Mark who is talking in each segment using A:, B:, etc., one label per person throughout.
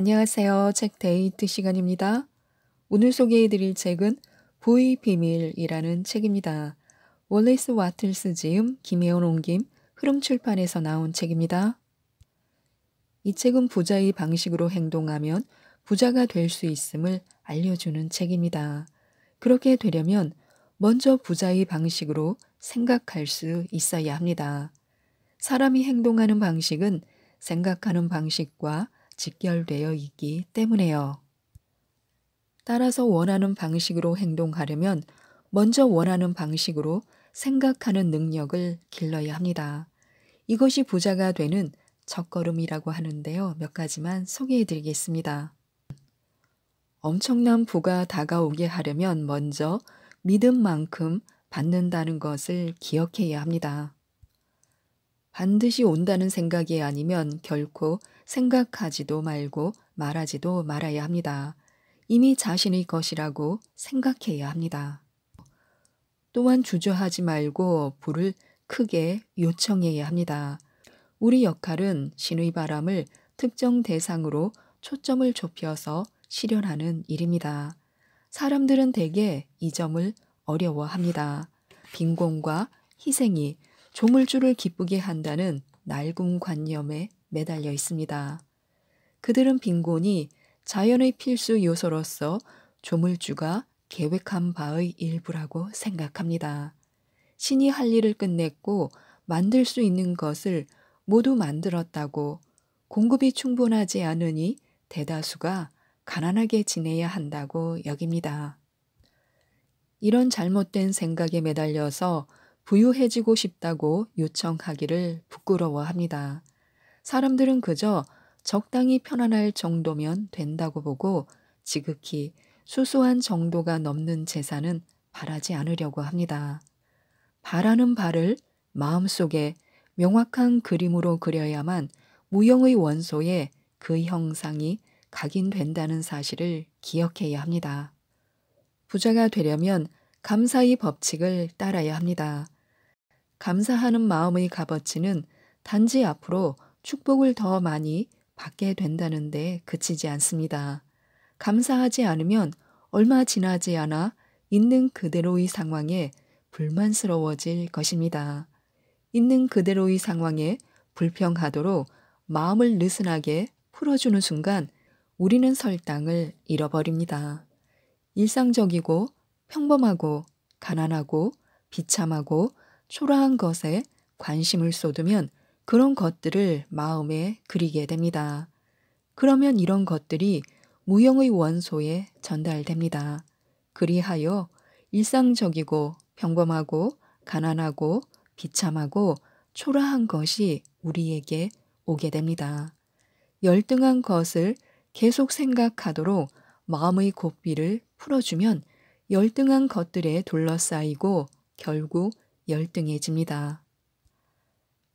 A: 안녕하세요. 책 데이트 시간입니다. 오늘 소개해드릴 책은 보이 비밀이라는 책입니다. 월리스 와틀스 지음, 김혜원 옹김, 흐름출판에서 나온 책입니다. 이 책은 부자의 방식으로 행동하면 부자가 될 수 있음을 알려주는 책입니다. 그렇게 되려면 먼저 부자의 방식으로 생각할 수 있어야 합니다. 사람이 행동하는 방식은 생각하는 방식과 직결되어 있기 때문에요. 따라서 원하는 방식으로 행동하려면 먼저 원하는 방식으로 생각하는 능력을 길러야 합니다. 이것이 부자가 되는 첫걸음이라고 하는데요. 몇 가지만 소개해 드리겠습니다. 엄청난 부가 다가오게 하려면 먼저 믿음만큼 받는다는 것을 기억해야 합니다. 반드시 온다는 생각이 아니면 결코 생각하지도 말고 말하지도 말아야 합니다. 이미 자신의 것이라고 생각해야 합니다. 또한 주저하지 말고 불을 크게 요청해야 합니다. 우리 역할은 신의 바람을 특정 대상으로 초점을 좁혀서 실현하는 일입니다. 사람들은 대개 이 점을 어려워합니다. 빈곤과 희생이 조물주를 기쁘게 한다는 낡은 관념에 매달려 있습니다. 그들은 빈곤이 자연의 필수 요소로서 조물주가 계획한 바의 일부라고 생각합니다. 신이 할 일을 끝냈고 만들 수 있는 것을 모두 만들었다고 공급이 충분하지 않으니 대다수가 가난하게 지내야 한다고 여깁니다. 이런 잘못된 생각에 매달려서 부유해지고 싶다고 요청하기를 부끄러워합니다. 사람들은 그저 적당히 편안할 정도면 된다고 보고 지극히 수수한 정도가 넘는 재산은 바라지 않으려고 합니다. 바라는 바를 마음속에 명확한 그림으로 그려야만 무형의 원소에 그 형상이 각인된다는 사실을 기억해야 합니다. 부자가 되려면 감사의 법칙을 따라야 합니다. 감사하는 마음의 값어치는 단지 앞으로 축복을 더 많이 받게 된다는 데 그치지 않습니다. 감사하지 않으면 얼마 지나지 않아 있는 그대로의 상황에 불만스러워질 것입니다. 있는 그대로의 상황에 불평하도록 마음을 느슨하게 풀어주는 순간 우리는 설당을 잃어버립니다. 일상적이고 평범하고 가난하고 비참하고 초라한 것에 관심을 쏟으면 그런 것들을 마음에 그리게 됩니다. 그러면 이런 것들이 무형의 원소에 전달됩니다. 그리하여 일상적이고 평범하고 가난하고 비참하고 초라한 것이 우리에게 오게 됩니다. 열등한 것을 계속 생각하도록 마음의 고삐를 풀어주면 열등한 것들에 둘러싸이고 결국 열등해집니다.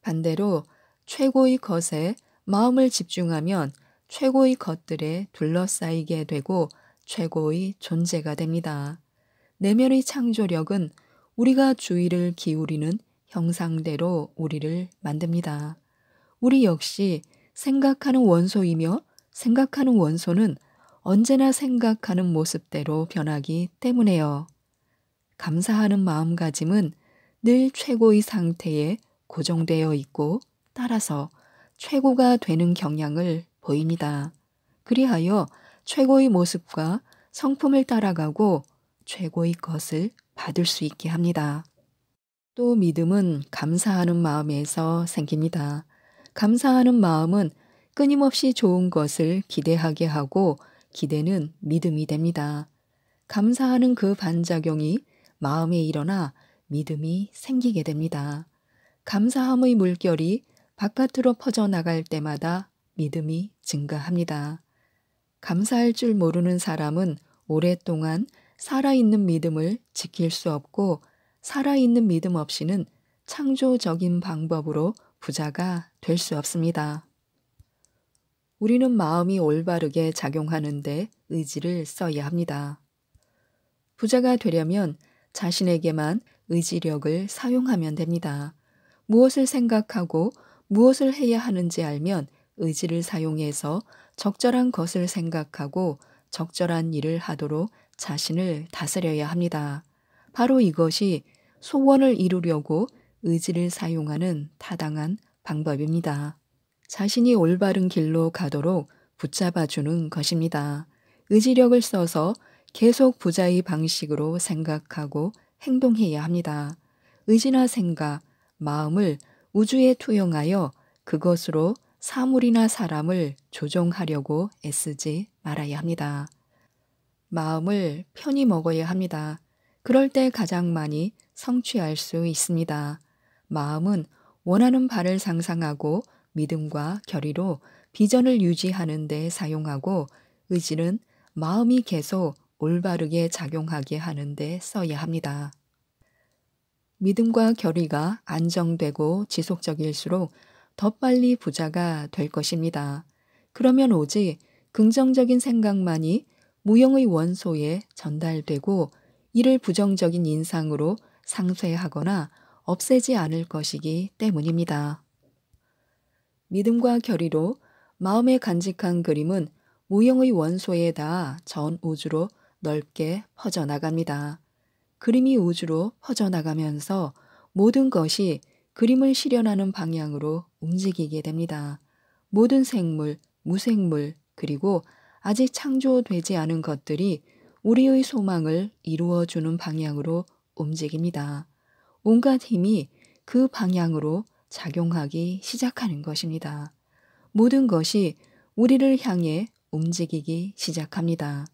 A: 반대로 최고의 것에 마음을 집중하면 최고의 것들에 둘러싸이게 되고 최고의 존재가 됩니다. 내면의 창조력은 우리가 주의를 기울이는 형상대로 우리를 만듭니다. 우리 역시 생각하는 원소이며 생각하는 원소는 언제나 생각하는 모습대로 변하기 때문에요. 감사하는 마음가짐은 늘 최고의 상태에 고정되어 있고 따라서 최고가 되는 경향을 보입니다. 그리하여 최고의 모습과 성품을 따라가고 최고의 것을 받을 수 있게 합니다. 또 믿음은 감사하는 마음에서 생깁니다. 감사하는 마음은 끊임없이 좋은 것을 기대하게 하고 기대는 믿음이 됩니다. 감사하는 그 반작용이 마음에 일어나 믿음이 생기게 됩니다. 감사함의 물결이 바깥으로 퍼져나갈 때마다 믿음이 증가합니다. 감사할 줄 모르는 사람은 오랫동안 살아있는 믿음을 지킬 수 없고 살아있는 믿음 없이는 창조적인 방법으로 부자가 될 수 없습니다. 우리는 마음이 올바르게 작용하는데 의지를 써야 합니다. 부자가 되려면 자신에게만 의지력을 사용하면 됩니다. 무엇을 생각하고 무엇을 해야 하는지 알면 의지를 사용해서 적절한 것을 생각하고 적절한 일을 하도록 자신을 다스려야 합니다. 바로 이것이 소원을 이루려고 의지를 사용하는 타당한 방법입니다. 자신이 올바른 길로 가도록 붙잡아주는 것입니다. 의지력을 써서 계속 부자의 방식으로 생각하고 행동해야 합니다. 의지나 생각, 마음을 우주에 투영하여 그것으로 사물이나 사람을 조종하려고 애쓰지 말아야 합니다. 마음을 편히 먹어야 합니다. 그럴 때 가장 많이 성취할 수 있습니다. 마음은 원하는 바를 상상하고 믿음과 결의로 비전을 유지하는 데 사용하고 의지는 마음이 계속 올바르게 작용하게 하는데 써야 합니다. 믿음과 결의가 안정되고 지속적일수록 더 빨리 부자가 될 것입니다. 그러면 오직 긍정적인 생각만이 무형의 원소에 전달되고 이를 부정적인 인상으로 상쇄하거나 없애지 않을 것이기 때문입니다. 믿음과 결의로 마음에 간직한 그림은 무형의 원소에 다전 우주로 넓게 퍼져나갑니다. 그림이 우주로 퍼져나가면서 모든 것이 그림을 실현하는 방향으로 움직이게 됩니다. 모든 생물, 무생물, 그리고 아직 창조되지 않은 것들이 우리의 소망을 이루어주는 방향으로 움직입니다. 온갖 힘이 그 방향으로 작용하기 시작하는 것입니다. 모든 것이 우리를 향해 움직이기 시작합니다.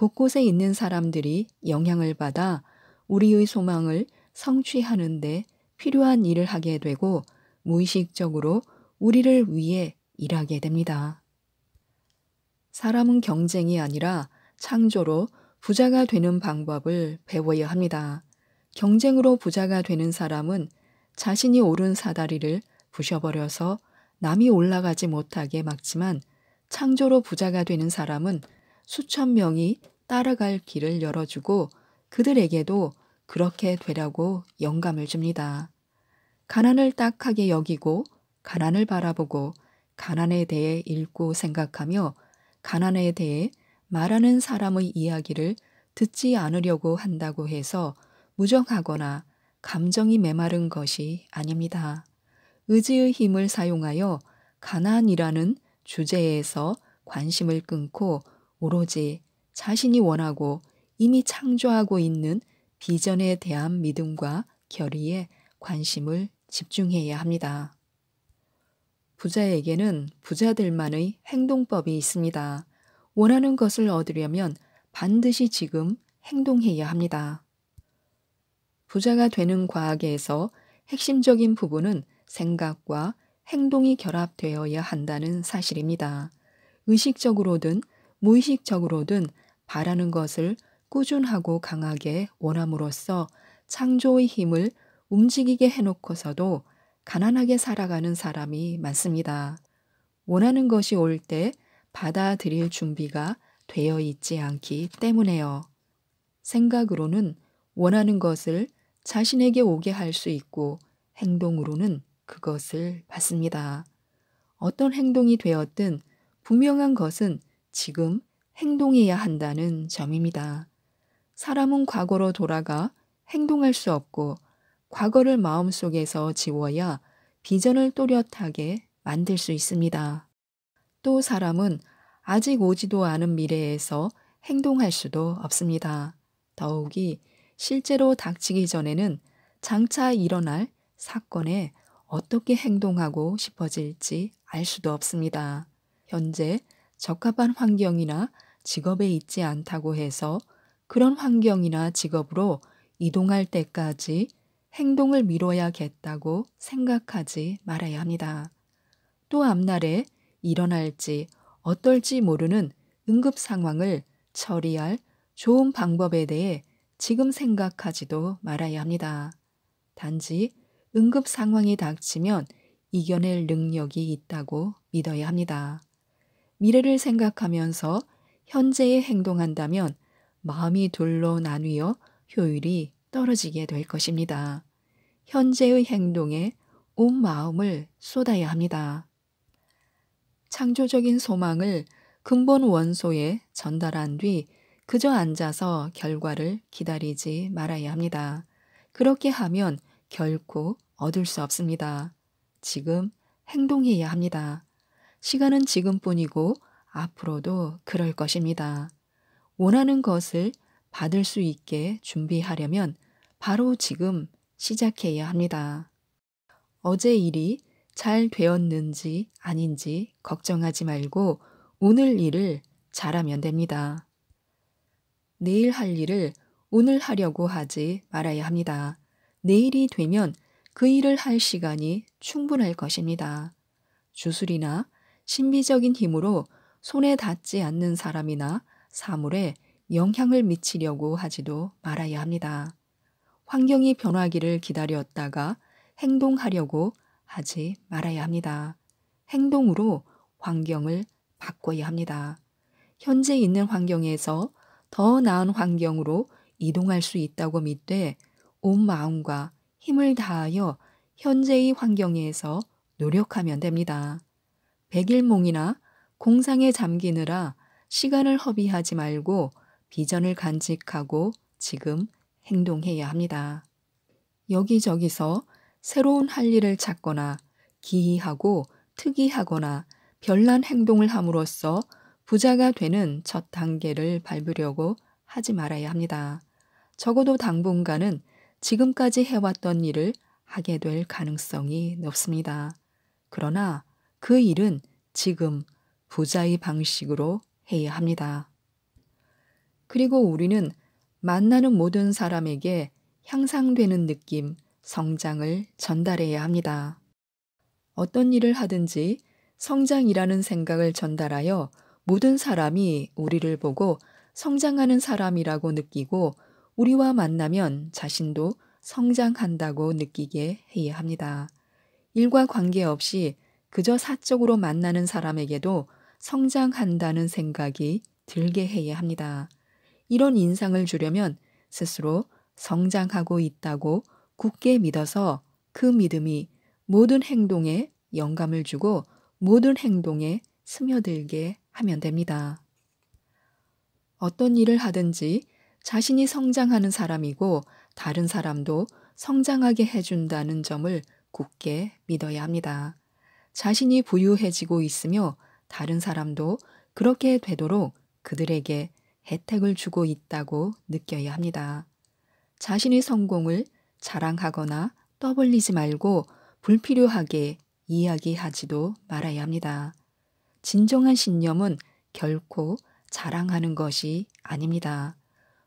A: 곳곳에 있는 사람들이 영향을 받아 우리의 소망을 성취하는 데 필요한 일을 하게 되고 무의식적으로 우리를 위해 일하게 됩니다. 사람은 경쟁이 아니라 창조로 부자가 되는 방법을 배워야 합니다. 경쟁으로 부자가 되는 사람은 자신이 오른 사다리를 부셔버려서 남이 올라가지 못하게 막지만 창조로 부자가 되는 사람은 수천 명이 따라갈 길을 열어주고 그들에게도 그렇게 되라고 영감을 줍니다. 가난을 딱하게 여기고 가난을 바라보고 가난에 대해 읽고 생각하며 가난에 대해 말하는 사람의 이야기를 듣지 않으려고 한다고 해서 무정하거나 감정이 메마른 것이 아닙니다. 의지의 힘을 사용하여 가난이라는 주제에서 관심을 끊고 오로지 자신이 원하고 이미 창조하고 있는 비전에 대한 믿음과 결의에 관심을 집중해야 합니다. 부자에게는 부자들만의 행동법이 있습니다. 원하는 것을 얻으려면 반드시 지금 행동해야 합니다. 부자가 되는 과학에서 핵심적인 부분은 생각과 행동이 결합되어야 한다는 사실입니다. 의식적으로든 무의식적으로든 바라는 것을 꾸준하고 강하게 원함으로써 창조의 힘을 움직이게 해놓고서도 가난하게 살아가는 사람이 많습니다. 원하는 것이 올 때 받아들일 준비가 되어 있지 않기 때문에요. 생각으로는 원하는 것을 자신에게 오게 할 수 있고 행동으로는 그것을 받습니다. 어떤 행동이 되었든 분명한 것은 지금 행동해야 한다는 점입니다. 사람은 과거로 돌아가 행동할 수 없고 과거를 마음속에서 지워야 비전을 또렷하게 만들 수 있습니다. 또 사람은 아직 오지도 않은 미래에서 행동할 수도 없습니다. 더욱이 실제로 닥치기 전에는 장차 일어날 사건에 어떻게 행동하고 싶어질지 알 수도 없습니다. 현재 적합한 환경이나 직업에 있지 않다고 해서 그런 환경이나 직업으로 이동할 때까지 행동을 미뤄야겠다고 생각하지 말아야 합니다. 또 앞날에 일어날지 어떨지 모르는 응급 상황을 처리할 좋은 방법에 대해 지금 생각하지도 말아야 합니다. 단지 응급 상황이 닥치면 이겨낼 능력이 있다고 믿어야 합니다. 미래를 생각하면서 현재에 행동한다면 마음이 둘로 나뉘어 효율이 떨어지게 될 것입니다. 현재의 행동에 온 마음을 쏟아야 합니다. 창조적인 소망을 근본 원소에 전달한 뒤 그저 앉아서 결과를 기다리지 말아야 합니다. 그렇게 하면 결코 얻을 수 없습니다. 지금 행동해야 합니다. 시간은 지금뿐이고 앞으로도 그럴 것입니다. 원하는 것을 받을 수 있게 준비하려면 바로 지금 시작해야 합니다. 어제 일이 잘 되었는지 아닌지 걱정하지 말고 오늘 일을 잘하면 됩니다. 내일 할 일을 오늘 하려고 하지 말아야 합니다. 내일이 되면 그 일을 할 시간이 충분할 것입니다. 주술이나 신비적인 힘으로 손에 닿지 않는 사람이나 사물에 영향을 미치려고 하지도 말아야 합니다. 환경이 변하기를 기다렸다가 행동하려고 하지 말아야 합니다. 행동으로 환경을 바꿔야 합니다. 현재 있는 환경에서 더 나은 환경으로 이동할 수 있다고 믿되 온 마음과 힘을 다하여 현재의 환경에서 노력하면 됩니다. 백일몽이나 공상에 잠기느라 시간을 허비하지 말고 비전을 간직하고 지금 행동해야 합니다. 여기저기서 새로운 할 일을 찾거나 기이하고 특이하거나 별난 행동을 함으로써 부자가 되는 첫 단계를 밟으려고 하지 말아야 합니다. 적어도 당분간은 지금까지 해왔던 일을 하게 될 가능성이 높습니다. 그러나 그 일은 지금 부자의 방식으로 해야 합니다. 그리고 우리는 만나는 모든 사람에게 향상되는 느낌, 성장을 전달해야 합니다. 어떤 일을 하든지 성장이라는 생각을 전달하여 모든 사람이 우리를 보고 성장하는 사람이라고 느끼고 우리와 만나면 자신도 성장한다고 느끼게 해야 합니다. 일과 관계없이 그저 사적으로 만나는 사람에게도 성장한다는 생각이 들게 해야 합니다. 이런 인상을 주려면 스스로 성장하고 있다고 굳게 믿어서 그 믿음이 모든 행동에 영감을 주고 모든 행동에 스며들게 하면 됩니다. 어떤 일을 하든지 자신이 성장하는 사람이고 다른 사람도 성장하게 해준다는 점을 굳게 믿어야 합니다. 자신이 부유해지고 있으며 다른 사람도 그렇게 되도록 그들에게 혜택을 주고 있다고 느껴야 합니다. 자신의 성공을 자랑하거나 떠벌리지 말고 불필요하게 이야기하지도 말아야 합니다. 진정한 신념은 결코 자랑하는 것이 아닙니다.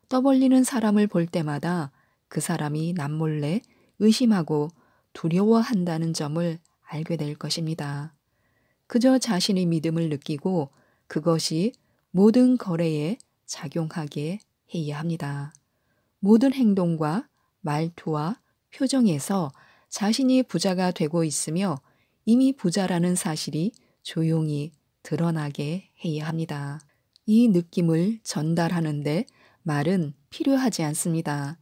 A: 떠벌리는 사람을 볼 때마다 그 사람이 남몰래 의심하고 두려워한다는 점을 알게 될 것입니다. 그저 자신의 믿음을 느끼고 그것이 모든 거래에 작용하게 해야 합니다. 모든 행동과 말투와 표정에서 자신이 부자가 되고 있으며 이미 부자라는 사실이 조용히 드러나게 해야 합니다. 이 느낌을 전달하는데 말은 필요하지 않습니다.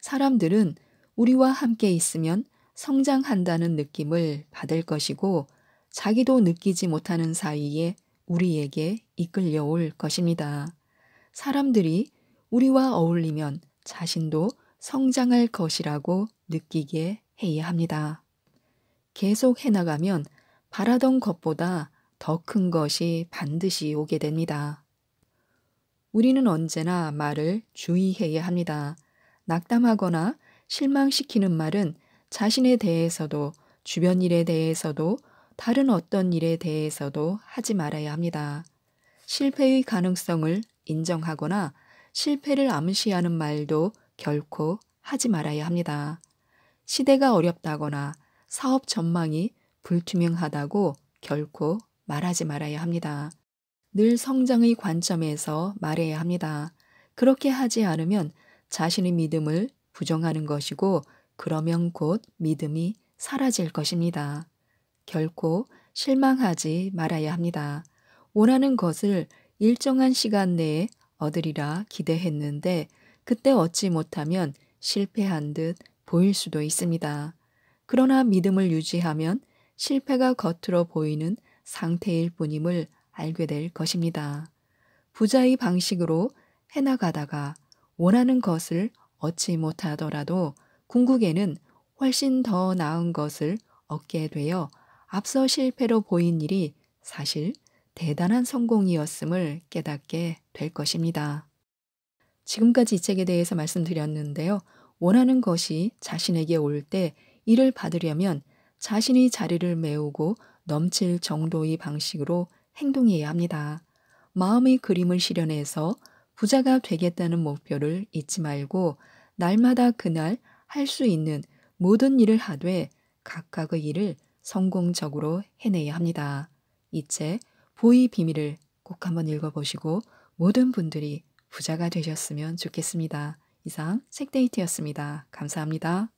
A: 사람들은 우리와 함께 있으면 성장한다는 느낌을 받을 것이고 자기도 느끼지 못하는 사이에 우리에게 이끌려올 것입니다. 사람들이 우리와 어울리면 자신도 성장할 것이라고 느끼게 해야 합니다. 계속 해나가면 바라던 것보다 더 큰 것이 반드시 오게 됩니다. 우리는 언제나 말을 주의해야 합니다. 낙담하거나 실망시키는 말은 자신에 대해서도 주변 일에 대해서도 다른 어떤 일에 대해서도 하지 말아야 합니다. 실패의 가능성을 인정하거나 실패를 암시하는 말도 결코 하지 말아야 합니다. 시대가 어렵다거나 사업 전망이 불투명하다고 결코 말하지 말아야 합니다. 늘 성장의 관점에서 말해야 합니다. 그렇게 하지 않으면 자신의 믿음을 부정하는 것이고 그러면 곧 믿음이 사라질 것입니다. 결코 실망하지 말아야 합니다. 원하는 것을 일정한 시간 내에 얻으리라 기대했는데 그때 얻지 못하면 실패한 듯 보일 수도 있습니다. 그러나 믿음을 유지하면 실패가 겉으로 보이는 상태일 뿐임을 알게 될 것입니다. 부자의 방식으로 해나가다가 원하는 것을 얻지 못하더라도 궁극에는 훨씬 더 나은 것을 얻게 되어 앞서 실패로 보인 일이 사실 대단한 성공이었음을 깨닫게 될 것입니다. 지금까지 이 책에 대해서 말씀드렸는데요. 원하는 것이 자신에게 올때 이를 받으려면 자신의 자리를 메우고 넘칠 정도의 방식으로 행동해야 합니다. 마음의 그림을 실현해서 부자가 되겠다는 목표를 잊지 말고 날마다 그날 할 수 있는 모든 일을 하되 각각의 일을 성공적으로 해내야 합니다. 이책 보이 비밀을 꼭 한번 읽어보시고 모든 분들이 부자가 되셨으면 좋겠습니다. 이상 책데이트였습니다. 감사합니다.